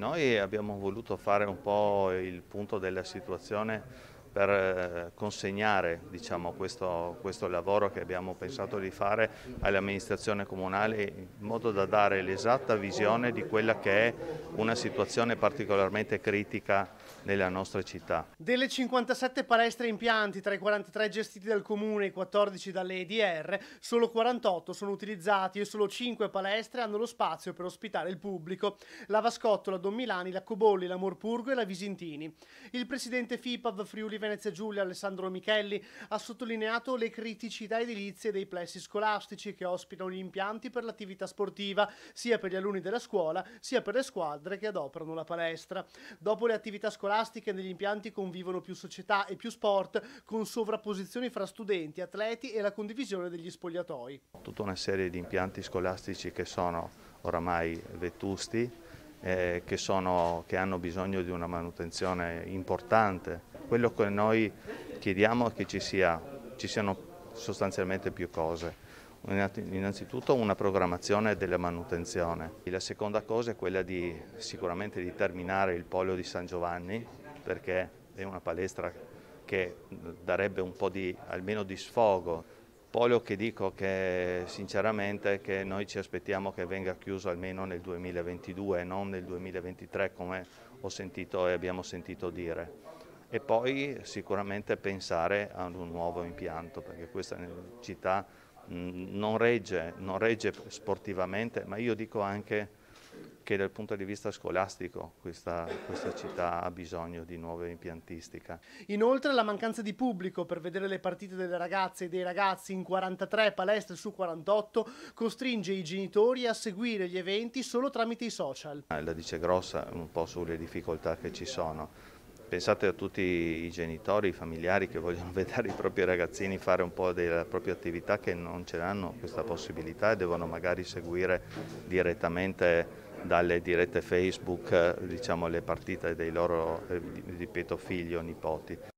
Noi abbiamo voluto fare un po' il punto della situazione per eh, consegnare diciamo, questo, questo, lavoro che abbiamo pensato di fare all'amministrazione comunale in modo da dare l'esatta visione di quella che è una situazione particolarmente critica nella nostra città. Delle 57 palestre e impianti, tra i 43 gestiti dal Comune e i 14 dalle EDR, solo 48 sono utilizzati e solo 5 palestre hanno lo spazio per ospitare il pubblico. La Vascottola, Don Milani, la Cobolli, la Morpurgo e la Visintini. Il presidente FIPAV Friuli Venezia Giulia Alessandro Michelli ha sottolineato le criticità edilizie dei plessi scolastici che ospitano gli impianti per l'attività sportiva, sia per gli alunni della scuola, sia per le squadre che adoperano la palestra. Dopo le attività scolastiche negli impianti convivono più società e più sport, con sovrapposizioni fra studenti, atleti e la condivisione degli spogliatoi. Tutta una serie di impianti scolastici che sono oramai vetusti, eh, che, sono, che hanno bisogno di una manutenzione importante quello che noi chiediamo è che ci, sia, ci siano sostanzialmente più cose. Innanzitutto una programmazione della manutenzione. La seconda cosa è quella di sicuramente di terminare il polio di San Giovanni perché è una palestra che darebbe un po' di, almeno di sfogo. Polio che dico che sinceramente che noi ci aspettiamo che venga chiuso almeno nel 2022 non nel 2023 come ho sentito e abbiamo sentito dire e poi sicuramente pensare ad un nuovo impianto perché questa città non regge, non regge sportivamente ma io dico anche che dal punto di vista scolastico questa, questa, città ha bisogno di nuova impiantistica. Inoltre la mancanza di pubblico per vedere le partite delle ragazze e dei ragazzi in 43 palestre su 48 costringe i genitori a seguire gli eventi solo tramite i social. La dice grossa un po' sulle difficoltà che ci sono Pensate a tutti i genitori, i familiari che vogliono vedere i propri ragazzini fare un po' della propria attività che non ce l'hanno questa possibilità e devono magari seguire direttamente dalle dirette Facebook eh, diciamo, le partite dei loro eh, ripeto, figli o nipoti.